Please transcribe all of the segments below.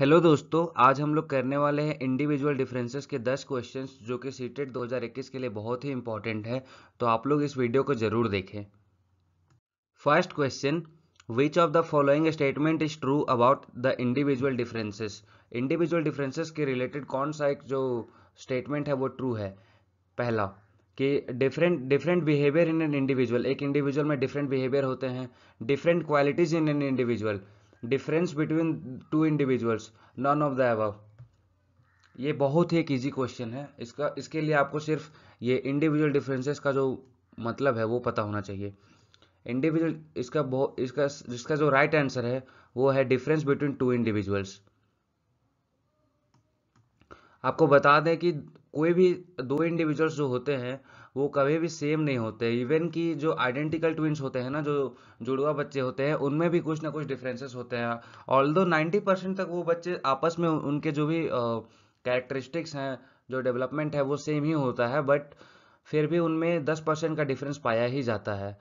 hello दोस्तों आज हम लोग करने वाले हैं इंडिविजुअल डिफरेंसेस के 10 क्वेश्चंस जो कि सीटेड 2021 के लिए बहुत ही इंपॉर्टेंट है तो आप लोग इस वीडियो को जरूर देखें first question which of the following statement is true about the individual differences individual differences के रिलेटेड कौन सा एक जो स्टेटमेंट है वो ट्रू है पहला कि different different behaviour in an individual एक इंडिविजुअल में डिफरेंट बिहेवियर होते हैं different qualities in an individual difference between two individuals none of the above ये बहुत ही एक ईजी क्वेश्चन है इसका इसके लिए आपको सिर्फ ये इंडिविजुअल डिफरेंसेस का जो मतलब है वो पता होना चाहिए इंडिविजुअल इसका बहुत इसका जिसका जो राइट right आंसर है वो है डिफरेंस बिटवीन टू इंडिविजुअल्स आपको बता दें कि कोई भी दो इंडिविजुअल्स जो होते हैं वो कभी भी सेम नहीं होते इवन कि जो आइडेंटिकल ट्विंस होते हैं ना जो जुड़वा बच्चे होते हैं उनमें भी कुछ ना कुछ डिफरेंसेस होते हैं ऑल दो नाइन्टी परसेंट तक वो बच्चे आपस में उनके जो भी कैरेक्टरिस्टिक्स हैं जो डेवलपमेंट है वो सेम ही होता है बट फिर भी उनमें दस परसेंट का डिफरेंस पाया ही जाता है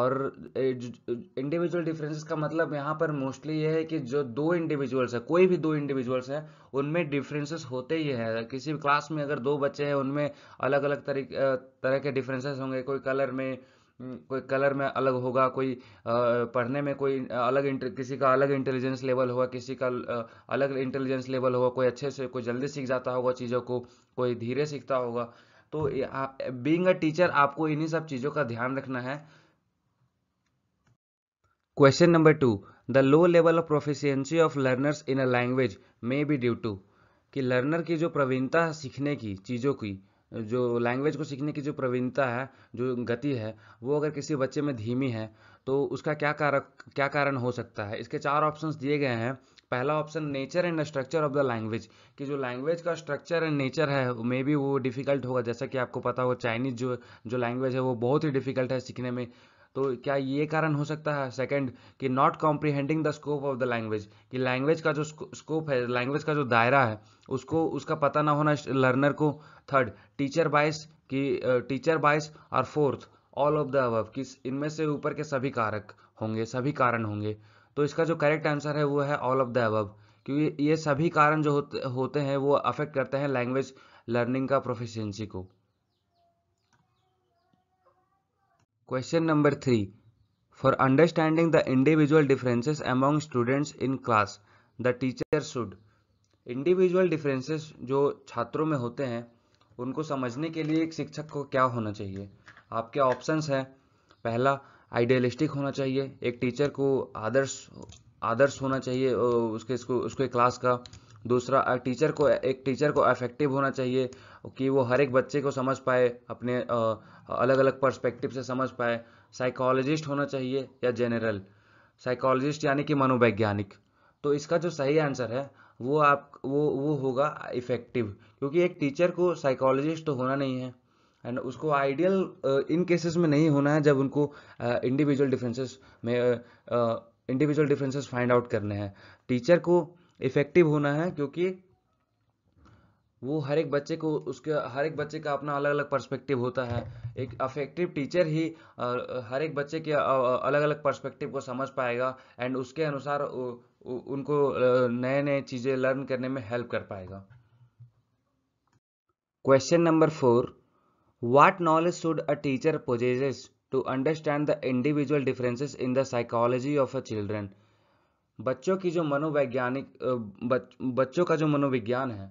और इंडिविजुअल डिफरेंसेस का मतलब यहाँ पर मोस्टली ये है कि जो दो इंडिविजुअल्स है कोई भी दो इंडिविजुअल्स हैं उनमें डिफरेंसेस होते ही हैं किसी भी क्लास में अगर दो बच्चे हैं उनमें अलग अलग तरीके तरह के डिफरेंसेस होंगे कोई कलर में कोई कलर में अलग होगा कोई पढ़ने में कोई अलग किसी का अलग इंटेलिजेंस लेवल होगा किसी का अलग इंटेलिजेंस लेवल होगा कोई अच्छे से कोई जल्दी सीख जाता होगा चीज़ों को कोई धीरे सीखता होगा तो बीइंग अ टीचर आपको इन्हीं सब चीज़ों का ध्यान रखना है question number two the low level of proficiency of learners in a language may be due to कि लर्नर की जो प्रवीणता है सीखने की चीज़ों की जो लैंग्वेज को सीखने की जो प्रवीणता है जो गति है वो अगर किसी बच्चे में धीमी है तो उसका क्या कारक क्या कारण हो सकता है इसके चार ऑप्शंस दिए गए हैं पहला option nature and structure of the language कि जो लैंग्वेज का स्ट्रक्चर एंड नेचर है मे बी वो डिफ़िकल्ट होगा जैसा कि आपको पता हो चाइनीज जो जो लैंग्वेज है वो बहुत ही डिफ़िकल्ट है सीखने में तो क्या ये कारण हो सकता है सेकंड कि not comprehending the scope of the language कि लैंग्वेज का जो स्कोप है लैंग्वेज का जो दायरा है उसको उसका पता ना होना लर्नर को थर्ड टीचर बाइस कि टीचर बाइस और fourth all of the above कि इनमें से ऊपर के सभी कारक होंगे सभी कारण होंगे तो इसका जो करेक्ट आंसर है वो है ऑल ऑफ द अबव क्योंकि ये सभी कारण जो होते हैं वो अफेक्ट करते हैं लैंग्वेज लर्निंग का प्रोफिशेंसी को question number three for understanding the individual differences among students in class the teacher should individual differences जो छात्रों में होते हैं उनको समझने के लिए एक शिक्षक को क्या होना चाहिए आपके ऑप्शंस हैं पहला आइडियलिस्टिक होना चाहिए एक टीचर को आदर्श आदर्श होना चाहिए उसके उसके क्लास का दूसरा टीचर को एक टीचर को अफेक्टिव होना चाहिए कि वो हर एक बच्चे को समझ पाए अपने अलग अलग पर्सपेक्टिव से समझ पाए साइकोलॉजिस्ट होना चाहिए या जनरल साइकोलॉजिस्ट यानी कि मनोवैज्ञानिक तो इसका जो सही आंसर है वो आप वो वो होगा इफेक्टिव क्योंकि एक टीचर को साइकोलॉजिस्ट तो होना नहीं है एंड उसको आइडियल इन केसेस में नहीं होना है जब उनको इंडिविजुअल डिफरेंसेस में इंडिविजुअल डिफरेंसेस फाइंड आउट करने हैं टीचर को इफ़ेक्टिव होना है क्योंकि वो हर एक बच्चे को उसके हर एक बच्चे का अपना अलग अलग पर्सपेक्टिव होता है एक अफेक्टिव टीचर ही हर एक बच्चे के अलग अलग पर्सपेक्टिव को समझ पाएगा एंड उसके अनुसार उनको नए नए चीज़ें लर्न करने में हेल्प कर पाएगा question number four what knowledge should a teacher possesses to understand the individual differences in the psychology of a children बच्चों की जो मनोवैज्ञानिक बच, बच्चों का जो मनोविज्ञान है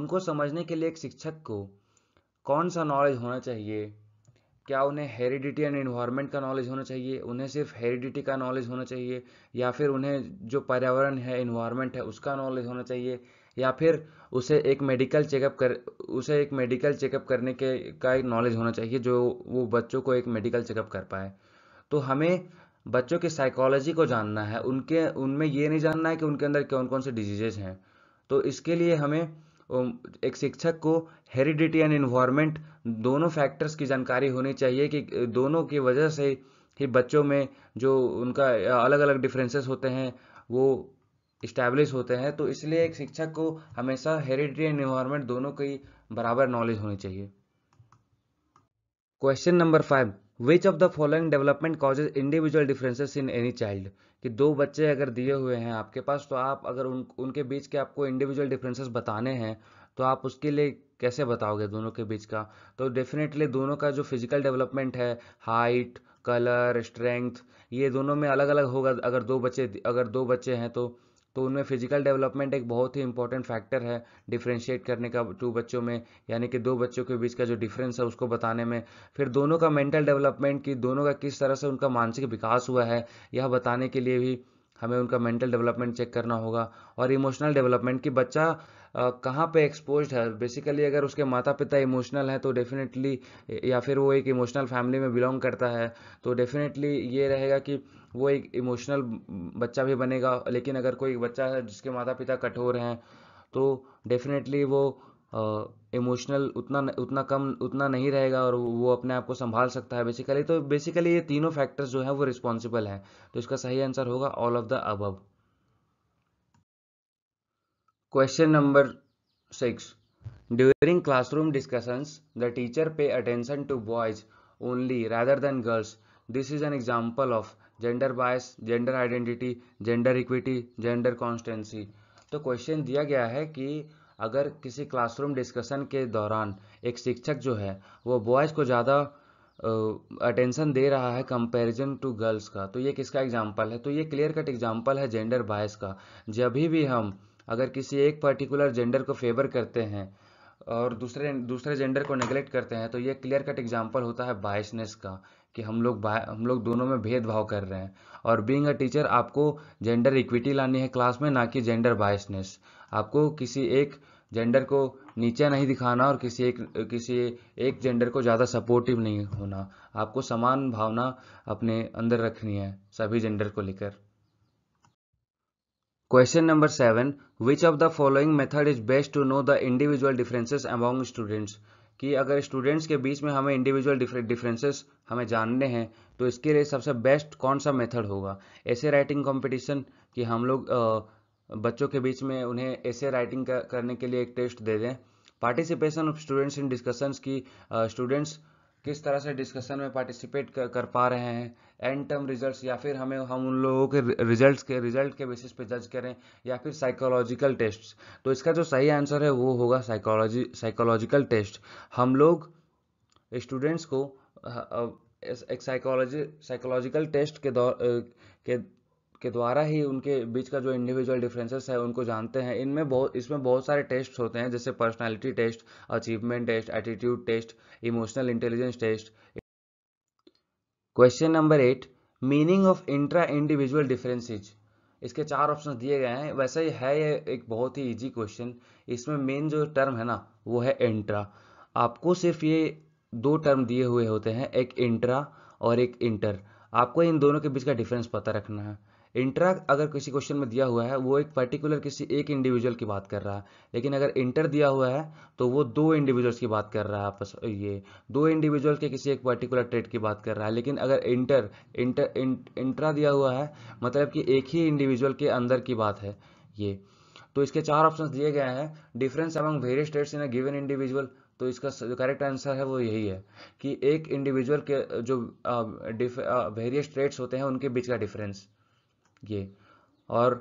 उनको समझने के लिए एक शिक्षक को कौन सा नॉलेज होना चाहिए क्या उन्हें हेरिडिटी एंड इन्वायरमेंट का नॉलेज होना चाहिए उन्हें सिर्फ हेरिडिटी का नॉलेज होना चाहिए या फिर उन्हें जो पर्यावरण है इन्वायरमेंट है उसका नॉलेज होना चाहिए या फिर उसे एक मेडिकल चेकअप कर उसे एक मेडिकल चेकअप करने के का एक नॉलेज होना चाहिए जो वो बच्चों को एक मेडिकल चेकअप कर पाए तो हमें बच्चों की साइकोलॉजी को जानना है उनके उनमें ये नहीं जानना है कि उनके अंदर कौन कौन से डिजीजेज हैं तो इसके लिए हमें एक शिक्षक को हेरिडिटी एंड इन्वायरमेंट दोनों फैक्टर्स की जानकारी होनी चाहिए कि दोनों की वजह से ही बच्चों में जो उनका अलग अलग डिफरेंसेस होते हैं वो इस्टेब्लिश होते हैं तो इसलिए एक शिक्षक को हमेशा हेरिडिटी एंड इन्वायरमेंट दोनों की बराबर नॉलेज होनी चाहिए question number five which of the following development causes individual differences in any child कि दो बच्चे अगर दिए हुए हैं आपके पास तो आप अगर उन उनके बीच के आपको इंडिविजुअल डिफरेंसेस बताने हैं तो आप उसके लिए कैसे बताओगे दोनों के बीच का तो डेफिनेटली दोनों का जो फिजिकल डेवलपमेंट है हाइट कलर स्ट्रेंथ ये दोनों में अलग अलग होगा अगर दो बच्चे अगर दो बच्चे हैं तो तो उनमें फिजिकल डेवलपमेंट एक बहुत ही इंपॉर्टेंट फैक्टर है डिफ्रेंशिएट करने का टू बच्चों में यानी कि दो बच्चों के बीच का जो डिफरेंस है उसको बताने में फिर दोनों का मेंटल डेवलपमेंट की दोनों का किस तरह से उनका मानसिक विकास हुआ है यह बताने के लिए भी हमें उनका मेंटल डेवलपमेंट चेक करना होगा और इमोशनल डेवलपमेंट कि बच्चा कहाँ पे एक्सपोज है बेसिकली अगर उसके माता पिता इमोशनल हैं तो डेफिनेटली या फिर वो एक इमोशनल फैमिली में बिलोंग करता है तो डेफिनेटली ये रहेगा कि वो एक इमोशनल बच्चा भी बनेगा लेकिन अगर कोई बच्चा है जिसके माता पिता कठोर हैं तो डेफिनेटली वो इमोशनल uh, उतना उतना कम उतना नहीं रहेगा और वो अपने आप को संभाल सकता है बेसिकली तो बेसिकली ये तीनों फैक्टर्स जो हैं वो रिस्पॉन्सिबल हैं तो इसका सही आंसर होगा all of the above question number six during classroom discussions the teacher pay attention to boys only rather than girls this is an example of gender bias gender identity gender equity gender constancy तो question दिया गया है कि अगर किसी classroom discussion के दौरान एक शिक्षक जो है वो बॉयज़ को ज़्यादा अटेंशन दे रहा है कंपैरिजन टू गर्ल्स का तो ये किसका एग्जांपल है तो ये क्लियर कट एग्जांपल है जेंडर बायस का जब भी हम अगर किसी एक पर्टिकुलर जेंडर को फेवर करते हैं और दूसरे दूसरे जेंडर को नेगलेक्ट करते हैं तो ये क्लियर कट एग्जाम्पल होता है बायसनेस का कि हम लोग हम लोग दोनों में भेदभाव कर रहे हैं और बीइंग अ टीचर आपको जेंडर इक्विटी लानी है क्लास में ना कि जेंडर बायसनेस आपको किसी एक जेंडर को नीचे नहीं दिखाना और किसी एक किसी एक जेंडर को ज़्यादा सपोर्टिव नहीं होना आपको समान भावना अपने अंदर रखनी है सभी जेंडर को लेकर question number seven which of the following method is best to know the individual differences among students कि अगर स्टूडेंट्स के बीच में हमें इंडिविजुअल डिफरेंसेस हमें जानने हैं तो इसके लिए सबसे बेस्ट कौन सा मेथड होगा ऐसे राइटिंग कंपटीशन कि हम लोग बच्चों के बीच में उन्हें ऐसे राइटिंग करने के लिए एक टेस्ट दे दें participation of students in discussions की स्टूडेंट्स किस तरह से डिस्कशन में पार्टिसिपेट कर पा रहे हैं एंड टर्म रिजल्ट्स या फिर हमें हम उन लोगों के रिजल्ट्स के रिजल्ट के बेसिस पे जज करें या फिर साइकोलॉजिकल टेस्ट तो इसका जो सही आंसर है वो होगा साइकोलॉजी साइकोलॉजिकल टेस्ट हम लोग स्टूडेंट्स को एक साइकोलॉजी साइकोलॉजिकल टेस्ट के दौर के के द्वारा ही उनके बीच का जो इंडिविजुअल डिफरेंसेस है उनको जानते हैं इनमें बहुत इसमें बहुत सारे टेस्ट होते हैं जैसे personality test achievement test attitude test emotional intelligence test question number eight meaning of intra individual differences इसके चार ऑप्शन दिए गए हैं वैसे ही है ये एक बहुत ही इजी क्वेश्चन इसमें मेन जो टर्म है ना वो है इंट्रा आपको सिर्फ ये दो टर्म दिए हुए होते हैं एक इंट्रा और एक इंटर आपको इन दोनों के बीच का डिफरेंस पता रखना है इंट्रा अगर किसी क्वेश्चन में दिया हुआ है वो एक पर्टिकुलर किसी एक इंडिविजुअल की बात कर रहा है लेकिन अगर इंटर दिया हुआ है तो वो दो इंडिविजुअल्स की बात कर रहा है आपस ये दो इंडिविजुअल के किसी एक पर्टिकुलर ट्रेड की बात कर रहा है लेकिन अगर इंटर इंटर इंट्रा दिया हुआ है मतलब कि एक ही इंडिविजुअल के अंदर की बात है ये तो इसके चार ऑप्शन दिए गए हैं difference among various traits in a given individual तो इसका जो करेक्ट आंसर है वो यही है कि एक इंडिविजुअल के जो वेरियस ट्रेड्स होते हैं उनके बीच का डिफरेंस ये और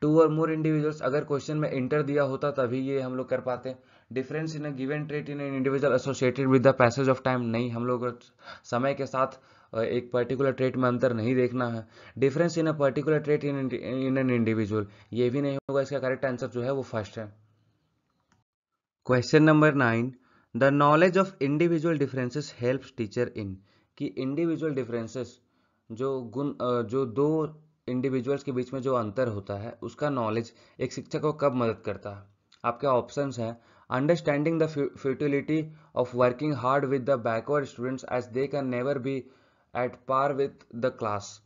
टू और मोर इंडिविजुअल्स अगर क्वेश्चन में इंटर दिया होता तभी ये हम लोग कर पाते difference in a given trait in an individual associated with the passage of time नहीं हम लोग समय के साथ एक पर्टिकुलर ट्रेट में अंतर नहीं देखना है difference in a particular trait in in an individual ये भी नहीं होगा इसका करेक्ट आंसर जो है वो फर्स्ट है question number nine the knowledge of individual differences helps teacher in कि इंडिविजुअल डिफरेंसेस जो गुण जो दो इंडिविजुअल्स के बीच में जो अंतर होता है उसका नॉलेज एक शिक्षक को कब मदद करता है आपके ऑप्शन हैं understanding the futility of working hard with the backward students as they can never be at par with the class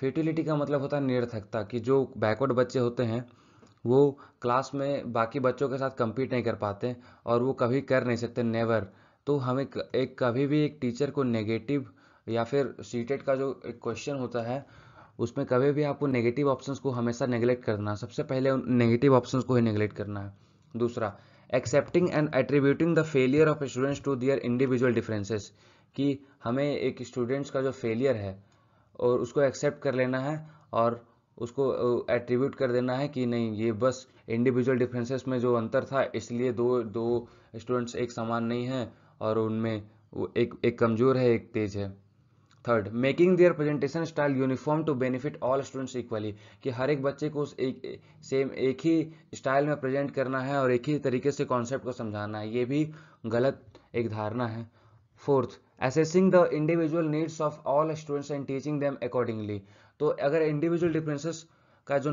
futility का मतलब होता है निरर्थकता कि जो बैकवर्ड बच्चे होते हैं वो क्लास में बाकी बच्चों के साथ कम्पीट नहीं कर पाते और वो कभी कर नहीं सकते नेवर तो हमें एक कभी भी एक टीचर को नेगेटिव या फिर सीटेट का जो एक क्वेश्चन होता है उसमें कभी भी आपको नेगेटिव ऑप्शंस को हमेशा नेगलेक्ट करना सबसे पहले नेगेटिव ऑप्शंस को ही नेगलेक्ट करना है दूसरा accepting and attributing the failure of students to their individual differences कि हमें एक स्टूडेंट्स का जो फेलियर है और उसको एक्सेप्ट कर लेना है और उसको एट्रीब्यूट कर देना है कि नहीं ये बस इंडिविजुअल डिफरेंसेस में जो अंतर था इसलिए दो दो स्टूडेंट्स एक समान नहीं हैं और उनमें एक एक कमज़ोर है एक तेज़ है third making their presentation style uniform to benefit all students equally कि हर एक बच्चे को उस एक सेम एक ही स्टाइल में प्रेजेंट करना है और एक ही तरीके से कॉन्सेप्ट को समझाना है ये भी गलत एक धारणा है fourth assessing the individual needs of all students and teaching them accordingly तो अगर इंडिविजुअल डिफरेंसेस का जो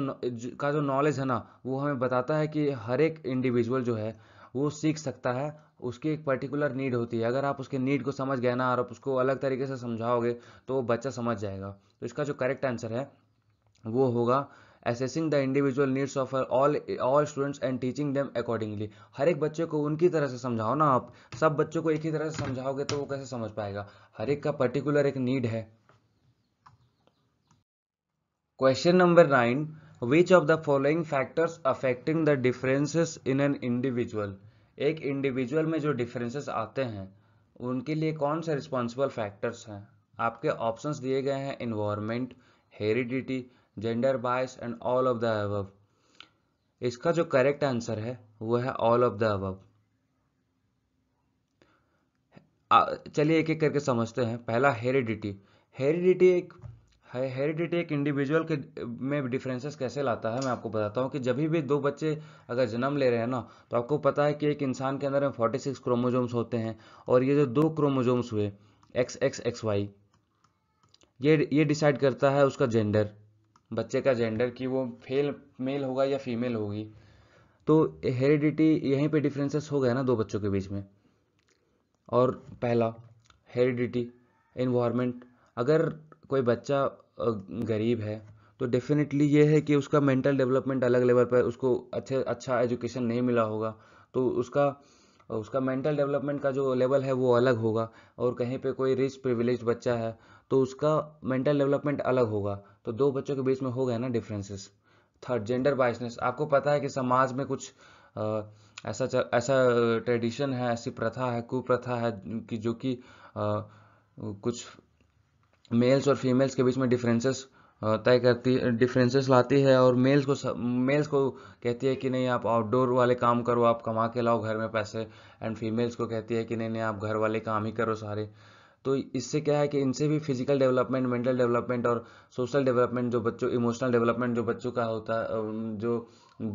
का जो नॉलेज है ना वो हमें बताता है कि हर एक इंडिविजुअल जो है वो सीख सकता है उसकी एक पर्टिकुलर नीड होती है अगर आप उसके नीड को समझ गए ना और आप उसको अलग तरीके से समझाओगे तो वो बच्चा समझ जाएगा तो इसका जो करेक्ट आंसर है वो होगा assessing the individual needs of all all students and teaching them accordingly हर एक बच्चे को उनकी तरह से समझाओ ना आप सब बच्चों को एक ही तरह से समझाओगे तो वो कैसे समझ पाएगा हर एक का पर्टिकुलर एक नीड है question number nine which of the following factors affecting the differences in an individual एक इंडिविजुअल में जो डिफरेंसेस आते हैं उनके लिए कौन से रिस्पॉन्सिबल फैक्टर्स हैं आपके ऑप्शंस दिए गए हैं environment heredity gender bias and all of the above इसका जो करेक्ट आंसर है वो है ऑल ऑफ द अबव चलिए एक एक करके समझते हैं पहला हेरिडिटी हेरिडिटी एक हेरिडिटी एक इंडिविजुअल के में डिफरेंसेस कैसे लाता है मैं आपको बताता हूँ कि जब भी दो बच्चे अगर जन्म ले रहे हैं ना तो आपको पता है कि एक इंसान के अंदर में फोर्टी सिक्स क्रोमोजोम्स होते हैं और ये जो दो क्रोमोजोम्स हुए एक्स एक्स एक्स वाई ये ये डिसाइड करता है उसका जेंडर बच्चे का जेंडर कि वो फेल मेल होगा या फीमेल होगी तो हेरिडिटी यहीं पर डिफरेंसेस हो गए ना दो बच्चों के बीच में और पहला हेरिडिटी इन्वायरमेंट अगर कोई बच्चा गरीब है तो डेफिनेटली ये है कि उसका मेंटल डेवलपमेंट अलग लेवल पर उसको अच्छे अच्छा एजुकेशन नहीं मिला होगा तो उसका उसका मेंटल डेवलपमेंट का जो लेवल है वो अलग होगा और कहीं पे कोई रिच प्रिविलेज बच्चा है तो उसका मेंटल डेवलपमेंट अलग होगा तो दो बच्चों के बीच में हो गया ना डिफरेंसेस थर्ड जेंडर बाइसनेस आपको पता है कि समाज में कुछ आ, ऐसा ऐसा ट्रेडिशन है ऐसी प्रथा है कुप्रथा है कि जो कि कुछ मेल्स और फीमेल्स के बीच में डिफरेंसेस तय करती डिफरेंसेस लाती है और मेल्स को मेल्स को कहती है कि नहीं आप आउटडोर वाले काम करो आप कमा के लाओ घर में पैसे एंड फीमेल्स को कहती है कि नहीं नहीं आप घर वाले काम ही करो सारे तो इससे क्या है कि इनसे भी फिजिकल डेवलपमेंट मेंटल डेवलपमेंट और सोशल डेवलपमेंट जो बच्चों इमोशनल डेवलपमेंट जो बच्चों का होता है जो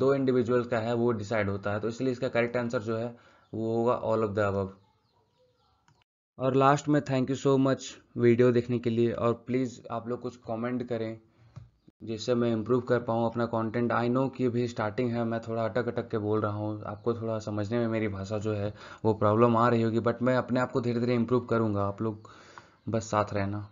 दो इंडिविजुअल का है वो डिसाइड होता है तो इसलिए इसका करेक्ट आंसर जो है वो होगा ऑल ऑफ द अबव और लास्ट में thank you so much video देखने के लिए और प्लीज़ आप लोग कुछ कमेंट करें जिससे मैं इम्प्रूव कर पाऊँ अपना कंटेंट आई नो कि भी स्टार्टिंग है मैं थोड़ा अटक अटक के बोल रहा हूँ आपको थोड़ा समझने में मेरी भाषा जो है वो प्रॉब्लम आ रही होगी बट मैं अपने आप को धीरे धीरे इम्प्रूव करूँगा आप लोग बस साथ रहना